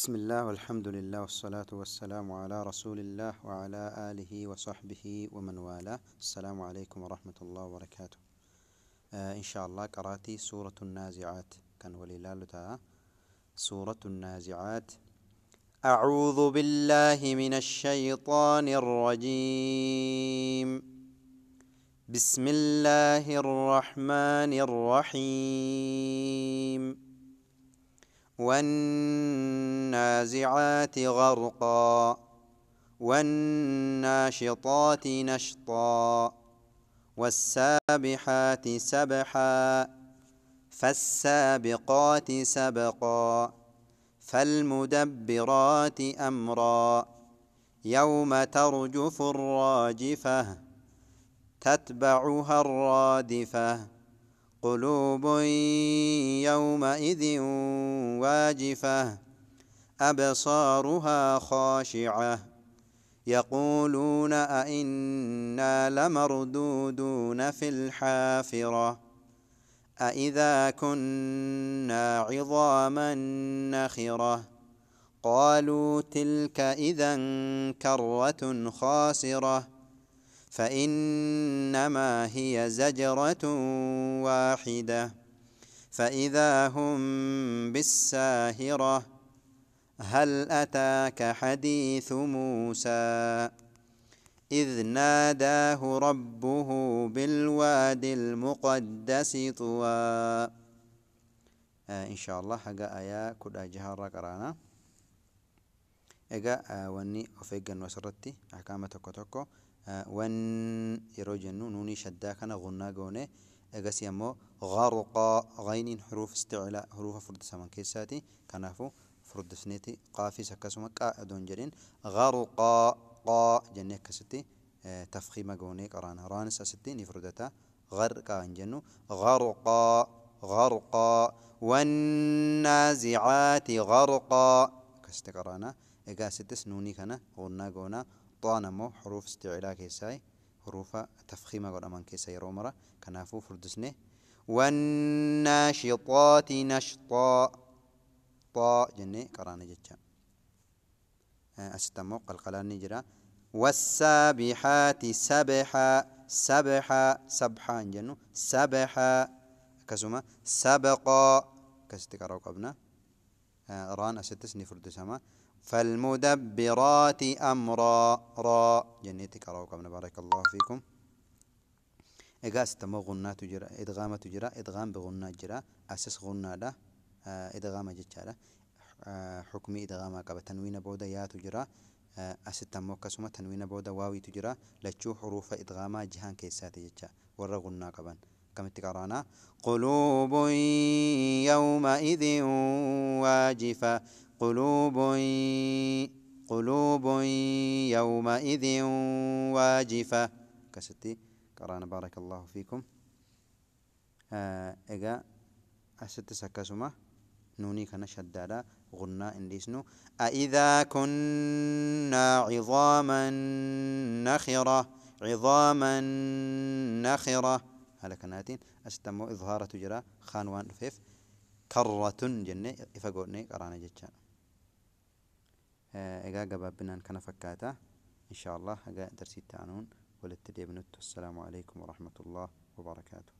بسم الله والحمد لله والصلاة والسلام على رسول الله وعلى آله وصحبه ومن والاه السلام عليكم ورحمة الله وبركاته آه إن شاء الله قراتي سورة النازعات كان ولي سورة النازعات أعوذ بالله من الشيطان الرجيم بسم الله الرحمن الرحيم والنازعات غرقا والناشطات نشطا والسابحات سبحا فالسابقات سبقا فالمدبرات أمرا يوم ترجف الراجفة تتبعها الرادفة قلوب يومئذ واجفة أبصارها خاشعة يقولون أئنا لمردودون في الحافرة أئذا كنا عظاما نخرة قالوا تلك إذا كرة خاسرة فإنما هي زجرة واحدة فإذا هم بالساهرة هل أتاك حديث موسى إذ ناداه ربه بالواد المقدس طوى آه إن شاء الله حقا آية كل أجهة رقرانا إذا آه وني أفقا وسرتي أحكامة توكو توكو آه ون يروجنو نوني شداكنا غناقوني أجسيا مو غارقا غين حروف استعلاء حروف فرد سمن كيساتي كنافو فرد سنتي قافي سكسمة كا دونجرين غارقا قا جنة كستي تفخيم جوني قران رانس أستي نفردتا غر كا جنو غارقا غرقا والنازعات غرقا كستي قرانا إجا ستس نوني كنا غنا طانا مو حروف استعلاء كيساي حروف تفخيمة قد كيسا يرومرا كنافو فردسنه والناشطات نشطا طا جنة قرانا جتا آه، أستمو قلقلان نجرا والسابحات سبحا سبحا سبحا جنو سبحا كسما سبقا كستقرأ قبنا آه، ران أستسني فردسما فالمدبرات أمرا را جنيتك أراكم بارك الله فيكم إجاس تم غنى تجرى إدغام تجرى إدغام بغنى جرى أسس غنى ده آه، إدغام جتشارة آه، حكمي إدغام كب تنوين بودا يا تجرى آه، أست تم كسمة تنوين بودا واوي تجرى لتشو حروف إدغام جهان كيسات جتشا ورا غنى كبن كم تكرانا قلوب يومئذ واجفة قلوب قلوب يومئذ واجفة كستي قرانا بارك الله فيكم آه، إجا أست سكسمة نوني كان شدادا غنا إنديسنو أإذا كنا عظاما نخرة عظاما نخرة هلا كناتين أستمو إظهارة جرا خانوان فيف كرة جنة إفقوني قرانا جتشان إجا جبابنا كنا فكاتة إن شاء الله هجا درسي التعنون ولتدي بنت السلام عليكم ورحمة الله وبركاته